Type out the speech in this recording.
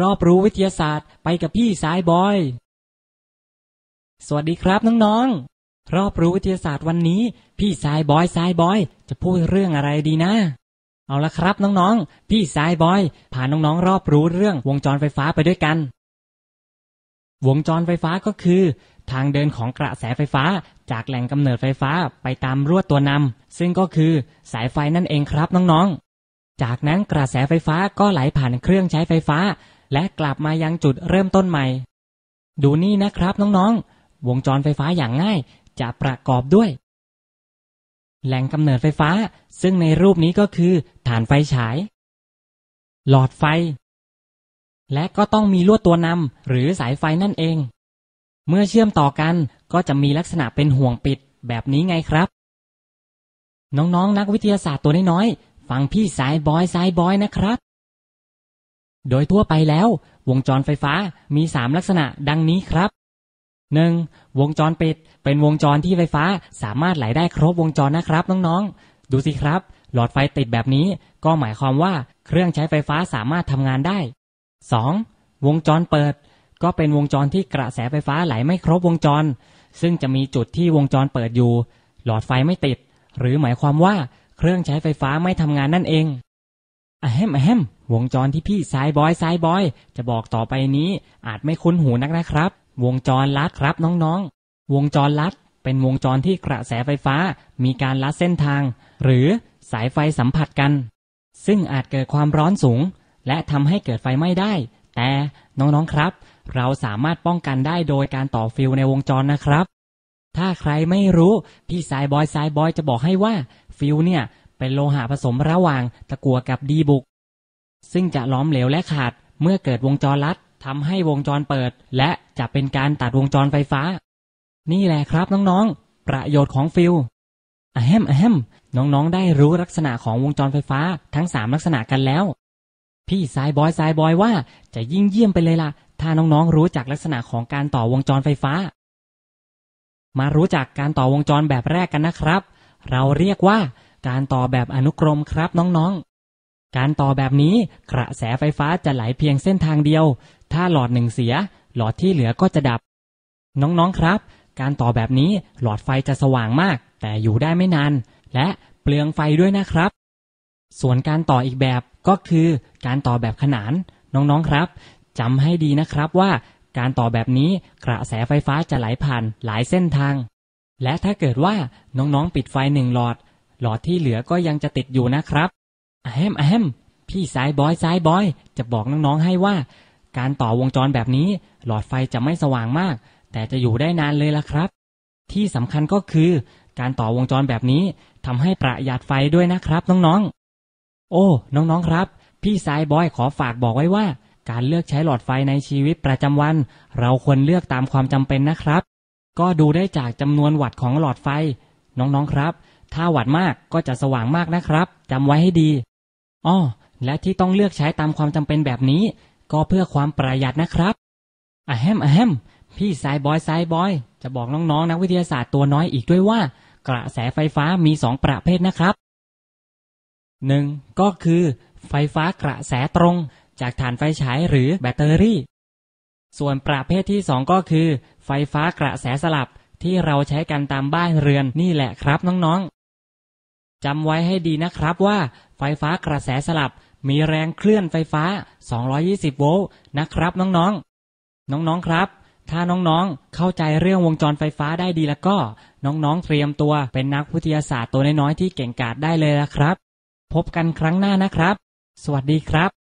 รอบรู้วิทยาศาสตร์ไปกับพี่สายบอย สวัสดีครับน้องๆ รอบรู้วิทยาศาสตร์วันนี้ พี่สายบอยสายบอย จะพูดเรื่องอะไรดีนะ เอาละครับน้องๆ พี่สายบอยพาน้องๆ รอบรู้เรื่องวงจรไฟฟ้าไปด้วยกัน วงจรไฟฟ้าก็คือ ทางเดินของกระแสไฟฟ้าจากแหล่งกำเนิดไฟฟ้าไปตามรัวตัวนำซึ่งก็คือสายไฟนั่นเองครับน้องๆ จากนั้นกระแสไฟฟ้าก็ไหลผ่านเครื่องใช้ไฟฟ้าและกลับมายังจุดเริ่มต้นใหม่ ดูนี่นะครับ น้องๆ วงจรไฟฟ้าอย่างง่าย จะประกอบด้วย แหล่งกำเนิดไฟฟ้าซึ่งในรูปนี้ก็คือ ฐานไฟฉาย หลอดไฟ และก็ต้องมีลวดตัวนำหรือสายไฟนั่นเอง เมื่อเชื่อมต่อกันก็จะมีลักษณะเป็นห่วงปิดแบบนี้ไงครับ น้องๆนนักวิทยาศาสตร์ตัวน้อยๆฟังพี่สายบอยสายบอยนะครับโดยทั่วไปแล้ววงจรไฟฟ้ามี 3 ลักษณะดังนี้ครับ 1. วงจรปิด เป็นวงจรที่ไฟฟ้าสามารถไหลได้ครบวงจรนะครับน้องๆดูสิครับ หลอดไฟติดแบบนี้ก็หมายความว่าเครื่องใช้ไฟฟ้าสามารถทำงานได้ 2. วงจรเปิด ก็เป็นวงจรที่กระแสไฟฟ้าไหลไม่ครบวงจร ซึ่งจะมีจุดที่วงจรเปิดอยู่ หลอดไฟไม่ติด หรือหมายความว่าเครื่องใช้ไฟฟ้าไม่ทำงานนั่นเองอะแฮมอะแฮมวงจรที่พี่สายบอยสายบอย จะบอกต่อไปนี้อาจไม่คุ้นหูนักนะครับ วงจรลัดครับน้องๆ วงจรลัดเป็นวงจรที่กระแสไฟฟ้า มีการลัดเส้นทาง หรือสายไฟสัมผัสกัน ซึ่งอาจเกิดความร้อนสูง และทำให้เกิดไฟไหม้ได้ แต่น้องๆครับ เราสามารถป้องกันได้โดยการต่อฟิวในวงจรนะครับ ถ้าใครไม่รู้พี่สายบอยสายบอยจะบอกให้ว่าฟิวเนี่ยเป็นโลหะผสมระหว่างตะกั่วกับดีบุก ซึ่งจะล้อมเหลวและขาดเมื่อเกิดวงจรลัดทำให้วงจรเปิด และจะเป็นการตัดวงจรไฟฟ้า นี่แหละครับน้องๆ ประโยชน์ของฟิลอะแฮมอะแฮมน้องๆได้รู้ลักษณะของวงจรไฟฟ้าทั้งสามลักษณะกันแล้ว พี่สายบอยสายบอยว่า จะยิ่งเยี่ยมไปเลยละ่ะถ้าน้องๆ รู้จักลักษณะของการต่อวงจรไฟฟ้า มารู้จักการต่อวงจรแบบแรกกันนะครับ เราเรียกว่าการต่อแบบอนุกรมครับน้องๆ การต่อแบบนี้กระแสไฟฟ้าจะไหลเพียงเส้นทางเดียว ถ้าหลอดหนึ่งเสียหลอดที่เหลือก็จะดับ น้องๆครับ การต่อแบบนี้หลอดไฟจะสว่างมาก แต่อยู่ได้ไม่นาน และเปลืองไฟด้วยนะครับ ส่วนการต่ออีกแบบก็คือ การต่อแบบขนาน น้องๆครับจำให้ดีนะครับว่า การต่อแบบนี้กระแสไฟฟ้าจะไหลผ่านหลายเส้นทาง และถ้าเกิดว่าน้องๆ ปิดไฟหนึ่งหลอดหลอดที่เหลือก็ยังจะติดอยู่นะครับอแฮมอแฮม พี่สายบอยสายบอย จะบอกน้องๆให้ว่า การต่อวงจรแบบนี้ หลอดไฟจะไม่สว่างมาก แต่จะอยู่ได้นานเลยล่ะครับ ที่สำคัญก็คือ การต่อวงจรแบบนี้ ทำให้ประหยัดไฟด้วยนะครับ น้องๆ โอ้ น้องๆครับ พี่สายบอยขอฝากบอกไว้ว่า การเลือกใช้หลอดไฟในชีวิตประจำวัน เราควรเลือกตามความจำเป็นนะครับ ก็ดูได้จากจำนวนวัตต์ของหลอดไฟ น้องๆครับถ้าหวัดมากก็จะสว่างมากนะครับจำไว้ให้ดี อ้อ และที่ต้องเลือกใช้ตามความจำเป็นแบบนี้ ก็เพื่อความประหยัดนะครับอะแฮมอะแฮม พี่สายบอยสายบอย จะบอกน้องๆนักวิทยาศาสตร์ตัวน้อยอีกด้วยว่า กระแสไฟฟ้ามีสองประเภทนะครับหนึ่งก็คือ ไฟฟ้ากระแสตรงจากฐานไฟฉายหรือแบตเตอรี่ ส่วนประเภทที่สองก็คือไฟฟ้ากระแสสลับที่เราใช้กันตามบ้านเรือนนี่แหละครับน้องๆจำไว้ให้ดีนะครับว่าไฟฟ้ากระแสสลับ มีแรงเคลื่อนไฟฟ้า 220 โวลต์นะครับ น้องๆ น้องๆครับ ถ้าน้องๆเข้าใจเรื่องวงจรไฟฟ้าได้ดีแล้วก็ น้องๆเตรียมตัวเป็นนักวิทยาศาสตร์ตัวน้อยๆ ที่เก่งกาจได้เลยละครับ พบกันครั้งหน้านะครับ สวัสดีครับ